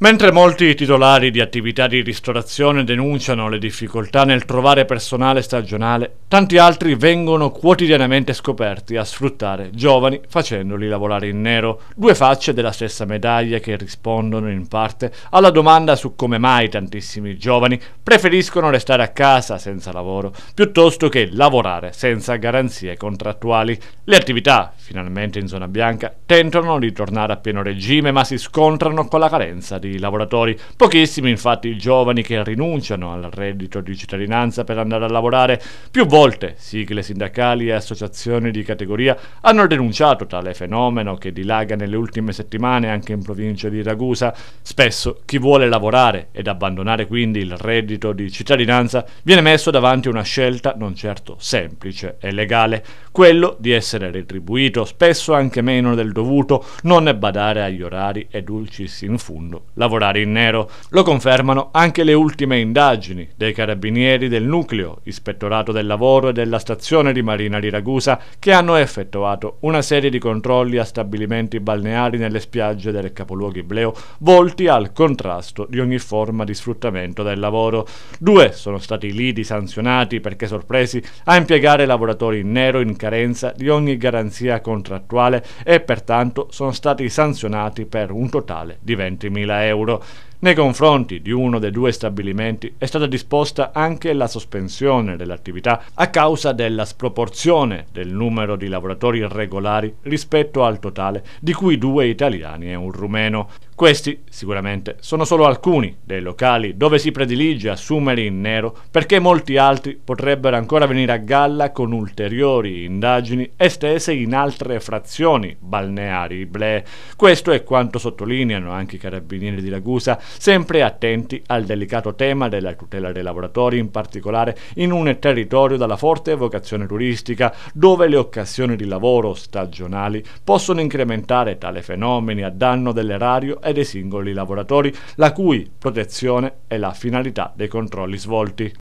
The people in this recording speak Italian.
Mentre molti titolari di attività di ristorazione denunciano le difficoltà nel trovare personale stagionale, tanti altri vengono quotidianamente scoperti a sfruttare giovani facendoli lavorare in nero, due facce della stessa medaglia che rispondono in parte alla domanda su come mai tantissimi giovani preferiscono restare a casa senza lavoro piuttosto che lavorare senza garanzie contrattuali. Le attività, finalmente in zona bianca, tentano di tornare a pieno regime ma si scontrano con la carenza di di lavoratori, pochissimi infatti i giovani che rinunciano al reddito di cittadinanza per andare a lavorare. Più volte sigle sindacali e associazioni di categoria hanno denunciato tale fenomeno che dilaga nelle ultime settimane anche in provincia di Ragusa. Spesso chi vuole lavorare ed abbandonare quindi il reddito di cittadinanza viene messo davanti a una scelta non certo semplice e legale, quello di essere retribuito spesso anche meno del dovuto, non badare agli orari e dulcis in fundo lavorare in nero. Lo confermano anche le ultime indagini dei carabinieri del nucleo, ispettorato del lavoro e della stazione di Marina di Ragusa, che hanno effettuato una serie di controlli a stabilimenti balneari nelle spiagge del capoluogo ibleo, volti al contrasto di ogni forma di sfruttamento del lavoro. Due sono stati lidi sanzionati perché sorpresi a impiegare lavoratori in nero in carenza di ogni garanzia contrattuale e pertanto sono stati sanzionati per un totale di 20.000 euro. euro Nei confronti di uno dei due stabilimenti è stata disposta anche la sospensione dell'attività a causa della sproporzione del numero di lavoratori regolari rispetto al totale, di cui due italiani e un rumeno. Questi sicuramente sono solo alcuni dei locali dove si predilige assumere in nero perché molti altri potrebbero ancora venire a galla con ulteriori indagini estese in altre frazioni balneari. Ble. Questo è quanto sottolineano anche i carabinieri di Ragusa sempre attenti al delicato tema della tutela dei lavoratori, in particolare in un territorio dalla forte vocazione turistica, dove le occasioni di lavoro stagionali possono incrementare tale fenomeni a danno dell'erario e dei singoli lavoratori, la cui protezione è la finalità dei controlli svolti.